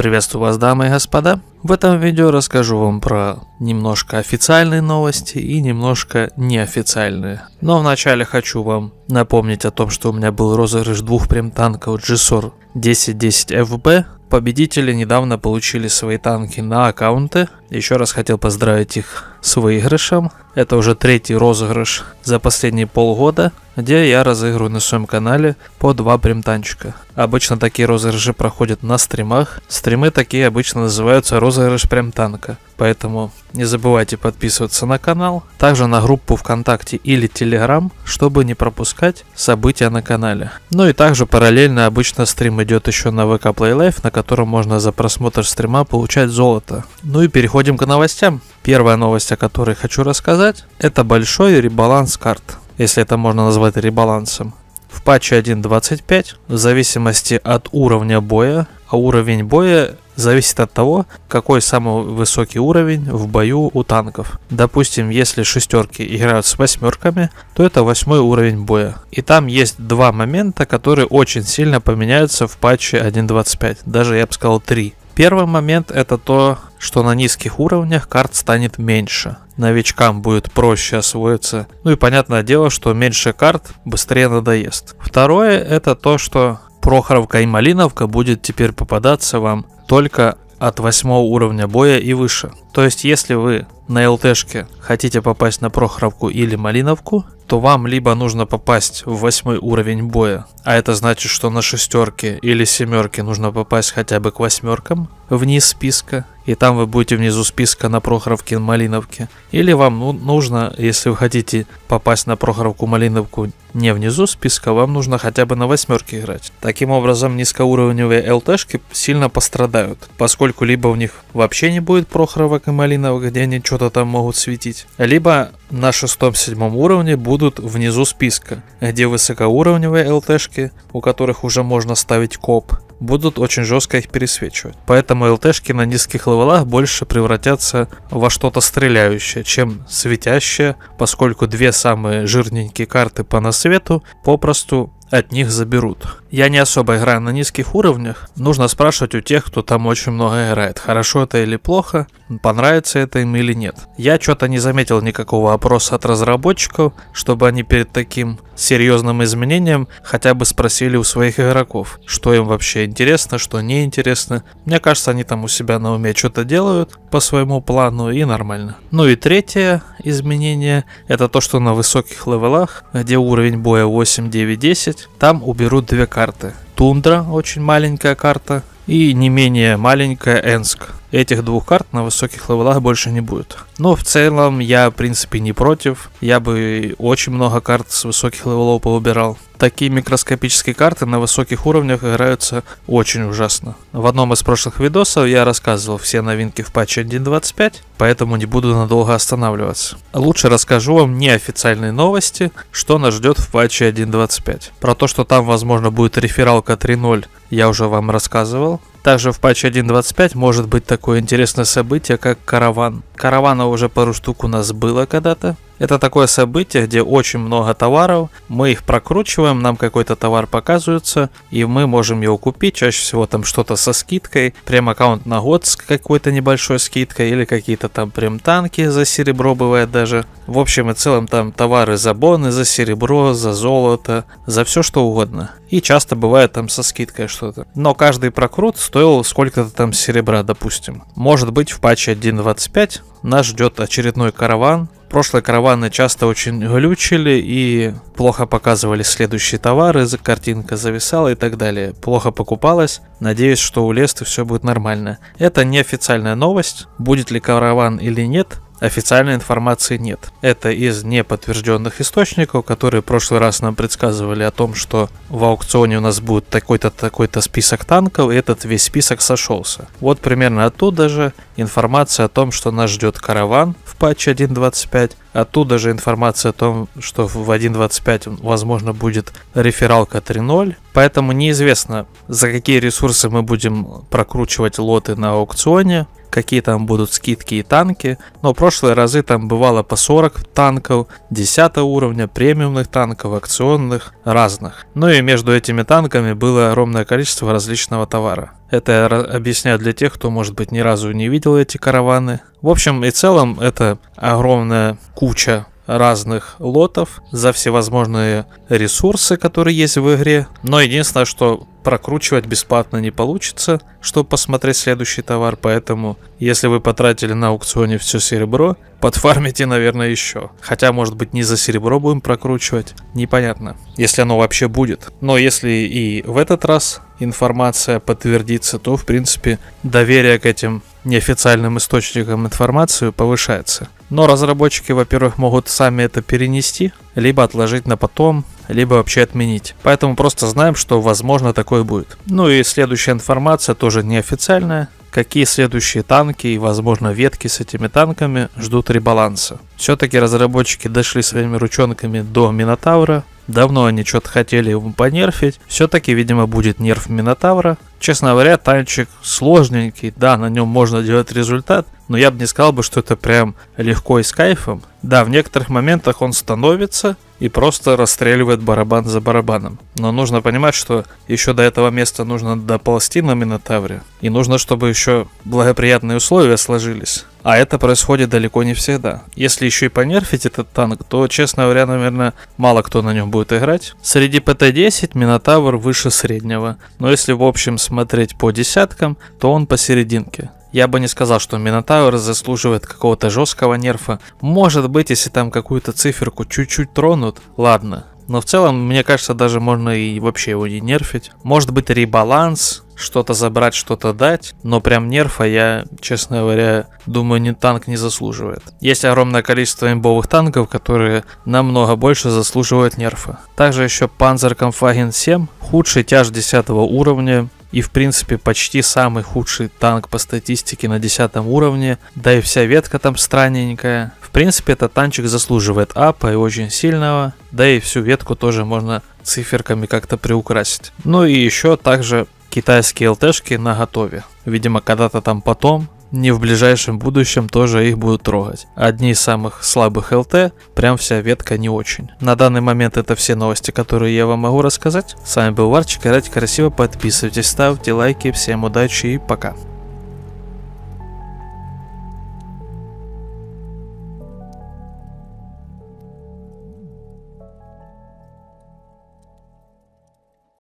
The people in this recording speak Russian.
Приветствую вас, дамы и господа. В этом видео расскажу вам про немножко официальные новости и немножко неофициальные. Но вначале хочу вам напомнить о том, что у меня был розыгрыш двух прем-танков GSOR 1010 FB. Победители недавно получили свои танки на аккаунты. Еще раз хотел поздравить их с выигрышем. Это уже третий розыгрыш за последние полгода, где я разыгрываю на своем канале по два прем-танчика. Обычно такие розыгрыши проходят на стримах. Стримы такие обычно называются розыгрышами розыгрыш прям танка. Поэтому не забывайте подписываться на канал, также на группу ВКонтакте или Телеграм, чтобы не пропускать события на канале. Ну и также параллельно обычно стрим идет еще на VK Play Life, на котором можно за просмотр стрима получать золото. Ну и переходим к новостям. Первая новость, о которой хочу рассказать, это большой ребаланс карт, если это можно назвать ребалансом. В патче 1.25, в зависимости от уровня боя, а уровень боя зависит от того, какой самый высокий уровень в бою у танков. Допустим, если шестерки играют с восьмерками, то это восьмой уровень боя. И там есть два момента, которые очень сильно поменяются в патче 1.25, даже я бы сказал три. Первый момент это то, что на низких уровнях карт станет меньше. Новичкам будет проще освоиться. Ну и понятное дело, что меньше карт быстрее надоест. Второе это то, что Прохоровка и Малиновка будет теперь попадаться вам только от восьмого уровня боя и выше. То есть, если вы на ЛТшке хотите попасть на прохоровку или малиновку, то вам либо нужно попасть в восьмой уровень боя, а это значит, что на шестерке или семерке нужно попасть хотя бы к восьмеркам вниз списка, и там вы будете внизу списка на Прохоровке Малиновке. Или вам ну, нужно, если вы хотите попасть на Прохоровку Малиновку не внизу списка, вам нужно хотя бы на восьмерке играть. Таким образом, низкоуровневые ЛТшки сильно пострадают, поскольку либо у них вообще не будет Прохоровок и Малиновок, где они что-то там могут светить, либо на шестом-седьмом уровне будут будут внизу списка, где высокоуровневые ЛТшки, у которых уже можно ставить коп, будут очень жестко их пересвечивать. Поэтому ЛТшки на низких левелах больше превратятся во что-то стреляющее, чем светящее, поскольку две самые жирненькие карты по насвету попросту от них заберут. Я не особо играю на низких уровнях. Нужно спрашивать у тех, кто там очень много играет, хорошо это или плохо, понравится это им или нет. Я что-то не заметил никакого опроса от разработчиков, чтобы они перед таким серьезным изменением хотя бы спросили у своих игроков, что им вообще интересно, что не интересно. Мне кажется, они там у себя на уме что-то делают по своему плану и нормально. Ну и третье изменение, это то, что на высоких левелах, где уровень боя 8, 9, 10, 6. Там уберут две карты. Тундра, очень маленькая карта, и не менее маленькая Энск. Этих двух карт на высоких левелах больше не будет. Но в целом я, в принципе, не против. Я бы очень много карт с высоких левелов поубирал. Такие микроскопические карты на высоких уровнях играются очень ужасно. В одном из прошлых видосов я рассказывал все новинки в патче 1.25, поэтому не буду надолго останавливаться. Лучше расскажу вам неофициальные новости, что нас ждет в патче 1.25. Про то, что там возможно будет рефералка 3.0, я уже вам рассказывал. Также в патче 1.25 может быть такое интересное событие, как караван. Каравана уже пару штук у нас было когда-то. Это такое событие, где очень много товаров, мы их прокручиваем, нам какой-то товар показывается, и мы можем его купить, чаще всего там что-то со скидкой, прям аккаунт на год с какой-то небольшой скидкой, или какие-то там прям танки за серебро бывает даже. В общем и целом там товары за боны, за серебро, за золото, за все что угодно. И часто бывает там со скидкой что-то. Но каждый прокрут стоил сколько-то там серебра, допустим. Может быть в патче 1.25 нас ждет очередной караван, прошлые караваны часто очень глючили и плохо показывали следующие товары, картинка зависала и так далее. Плохо покупалось. Надеюсь, что у Лесты все будет нормально. Это неофициальная новость. Будет ли караван или нет, официальной информации нет. Это из неподтвержденных источников, которые в прошлый раз нам предсказывали о том, что в аукционе у нас будет такой-то такой-то список танков, и этот весь список сошелся. Вот примерно оттуда же информация о том, что нас ждет караван в патче 1.25, Оттуда же информация о том, что в 1.25, возможно, будет рефералка 3.0. Поэтому неизвестно, за какие ресурсы мы будем прокручивать лоты на аукционе, какие там будут скидки и танки. Но прошлые разы там бывало по 40 танков, 10 уровня, премиумных танков, акционных, разных. Ну и между этими танками было огромное количество различного товара. Это я объясняю для тех, кто, может быть, ни разу не видел эти караваны. В общем и целом, это огромная куча разных лотов за всевозможные ресурсы, которые есть в игре. Но единственное, что прокручивать бесплатно не получится, чтобы посмотреть следующий товар, поэтому если вы потратили на аукционе все серебро, подфармите, наверное, еще. Хотя, может быть, не за серебро будем прокручивать, непонятно, если оно вообще будет. Но если и в этот раз информация подтвердится, то, в принципе, доверие к этим неофициальным источникам информации повышается. Но разработчики, во-первых, могут сами это перенести, либо отложить на потом, либо вообще отменить. Поэтому просто знаем, что возможно такое будет. Ну и следующая информация тоже неофициальная. Какие следующие танки и, возможно, ветки с этими танками ждут ребаланса. Все-таки разработчики дошли своими ручонками до Минотавра, Давно они что-то хотели его понерфить. Все-таки, видимо, будет нерф Минотавра. Честно говоря, танчик сложненький. Да, на нем можно делать результат но я бы не сказал бы, что это прям легко и с кайфом. Да, в некоторых моментах он становится и просто расстреливает барабан за барабаном. Но нужно понимать, что еще до этого места нужно доползти на Минотавре. И нужно, чтобы еще благоприятные условия сложились. А это происходит далеко не всегда. Если еще и понерфить этот танк, то, честно говоря, наверное, мало кто на нем будет играть. Среди ПТ-10 Минотавр выше среднего. Но если в общем смотреть по десяткам, то он посерединке. Я бы не сказал, что Минотавр заслуживает какого-то жесткого нерфа. Может быть, если там какую-то циферку чуть-чуть тронут, ладно. Но в целом, мне кажется, даже можно и вообще его не нерфить. Может быть, ребаланс, что-то забрать, что-то дать, но прям нерфа я, честно говоря, думаю, ни танк не заслуживает. Есть огромное количество имбовых танков, которые намного больше заслуживают нерфа. Также еще Panzer Kampfwagen 7, худший тяж 10 уровня, и, в принципе, почти самый худший танк по статистике на 10 уровне, да и вся ветка там странненькая. В принципе, этот танчик заслуживает апа и очень сильного, да и всю ветку тоже можно циферками как-то приукрасить. Ну и еще также китайские ЛТшки на готове. Видимо, когда-то там потом не в ближайшем будущем тоже их будут трогать. Одни из самых слабых ЛТ, прям вся ветка не очень. На данный момент это все новости, которые я вам могу рассказать. С вами был Варчик, играйте красиво, подписывайтесь, ставьте лайки, всем удачи и пока.